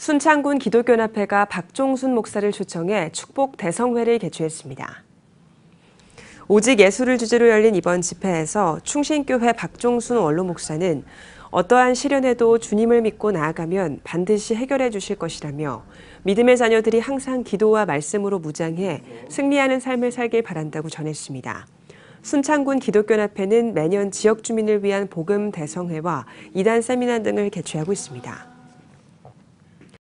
순창군 기독교연합회가 박종순 목사를 초청해 축복 대성회를 개최했습니다. 오직 예수를 주제로 열린 이번 집회에서 충신교회 박종순 원로 목사는 어떠한 시련에도 주님을 믿고 나아가면 반드시 해결해 주실 것이라며 믿음의 자녀들이 항상 기도와 말씀으로 무장해 승리하는 삶을 살길 바란다고 전했습니다. 순창군 기독교연합회는 매년 지역 주민을 위한 복음 대성회와 이단 세미나 등을 개최하고 있습니다.